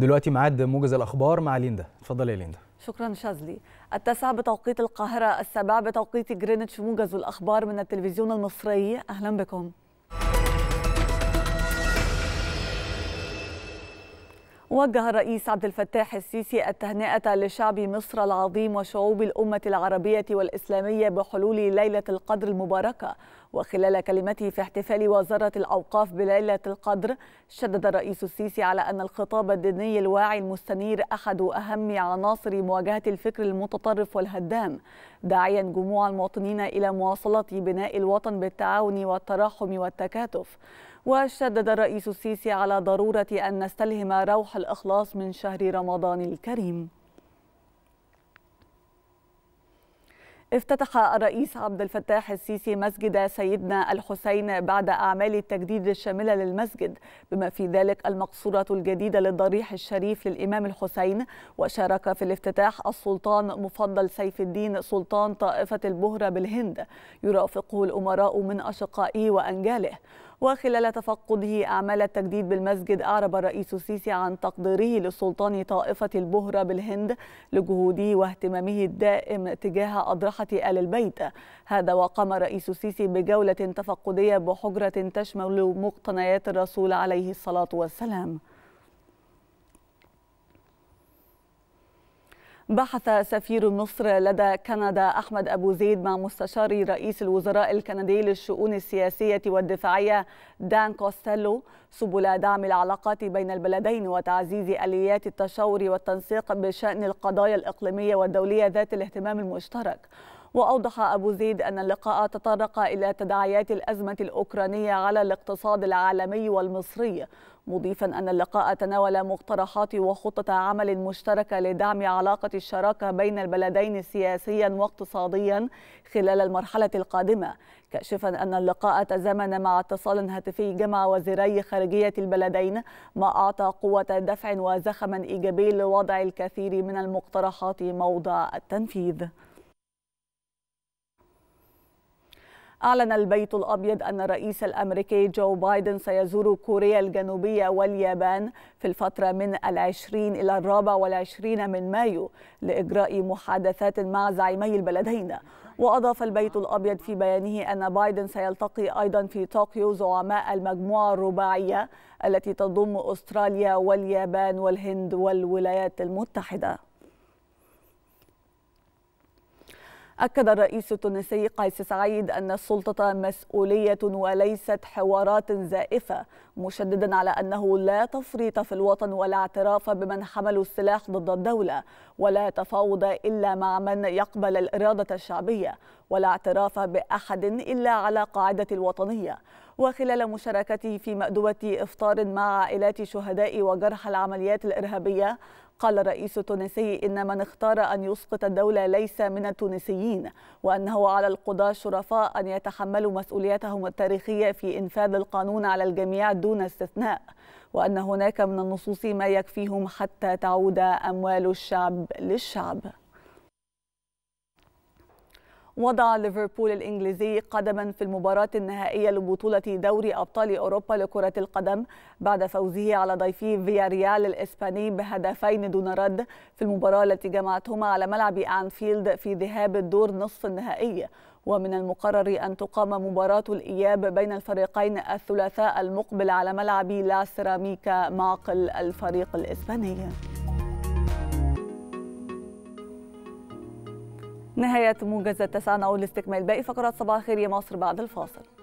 دلوقتي معاد موجز الاخبار مع ليندا اتفضلي يا ليندا شكرا شاذلي التاسعة بتوقيت القاهرة السابعة بتوقيت جرينتش موجز الأخبار من التلفزيون المصري أهلا بكم وجه الرئيس عبد الفتاح السيسي التهنئة لشعب مصر العظيم وشعوب الأمة العربية والإسلامية بحلول ليلة القدر المباركة وخلال كلمته في احتفال وزارة الأوقاف بليلة القدر شدد الرئيس السيسي على أن الخطاب الديني الواعي المستنير أحد أهم عناصر مواجهة الفكر المتطرف والهدام داعيا جموع المواطنين إلى مواصلة بناء الوطن بالتعاون والتراحم والتكاتف وشدد الرئيس السيسي على ضرورة أن نستلهم روح الإخلاص من شهر رمضان الكريم افتتح الرئيس عبد الفتاح السيسي مسجد سيدنا الحسين بعد أعمال التجديد الشاملة للمسجد بما في ذلك المقصورة الجديدة للضريح الشريف للإمام الحسين وشارك في الافتتاح السلطان مفضل سيف الدين سلطان طائفة البهرة بالهند يرافقه الأمراء من أشقائه وأنجاله وخلال تفقده أعمال التجديد بالمسجد أعرب الرئيس السيسي عن تقديره لسلطان طائفة البهرة بالهند لجهوده واهتمامه الدائم تجاه أضرحة آل البيت هذا وقام الرئيس السيسي بجولة تفقدية بحجرة تشمل مقتنيات الرسول عليه الصلاة والسلام بحث سفير مصر لدى كندا أحمد أبو زيد مع مستشار رئيس الوزراء الكندي للشؤون السياسية والدفاعية دان كوستيلو سبل دعم العلاقات بين البلدين وتعزيز آليات التشاور والتنسيق بشأن القضايا الإقليمية والدولية ذات الاهتمام المشترك وأوضح أبو زيد أن اللقاء تطرق إلى تداعيات الأزمة الأوكرانية على الاقتصاد العالمي والمصري مضيفا أن اللقاء تناول مقترحات وخطة عمل مشتركة لدعم علاقة الشراكة بين البلدين سياسيا واقتصاديا خلال المرحلة القادمة كاشفا أن اللقاء تزامن مع اتصال هاتفي جمع وزيري خارجية البلدين ما أعطى قوة دفع وزخما إيجابي لوضع الكثير من المقترحات موضع التنفيذ أعلن البيت الأبيض أن الرئيس الأمريكي جو بايدن سيزور كوريا الجنوبية واليابان في الفترة من العشرين إلى الرابع والعشرين من مايو لإجراء محادثات مع زعيمي البلدين وأضاف البيت الأبيض في بيانه أن بايدن سيلتقي أيضا في طوكيو زعماء المجموعة الرباعية التي تضم أستراليا واليابان والهند والولايات المتحدة أكد الرئيس التونسي قيس سعيد أن السلطة مسؤولية وليست حوارات زائفة مشددا على أنه لا تفريط في الوطن ولا اعتراف بمن حملوا السلاح ضد الدولة ولا تفاوض إلا مع من يقبل الإرادة الشعبية ولا اعتراف بأحد إلا على قاعدة الوطنية وخلال مشاركته في مأدبة إفطار مع عائلات شهداء وجرحى العمليات الإرهابية قال الرئيس التونسي إن من اختار أن يسقط الدولة ليس من التونسيين وأنه على القضاة الشرفاء أن يتحملوا مسؤوليتهم التاريخية في إنفاذ القانون على الجميع دون استثناء وأن هناك من النصوص ما يكفيهم حتى تعود أموال الشعب للشعب وضع ليفربول الإنجليزي قدما في المباراة النهائية لبطولة دوري أبطال أوروبا لكرة القدم بعد فوزه على ضيفي فياريال الإسباني بهدفين دون رد في المباراة التي جمعتهما على ملعب أنفيلد في ذهاب الدور نصف النهائي ومن المقرر أن تقام مباراة الإياب بين الفريقين الثلاثاء المقبل على ملعب لا سيراميكا معقل الفريق الإسباني نهاية موجز التسعة نعود لاستكمال باقي فقرات صباح خير يا مصر بعد الفاصل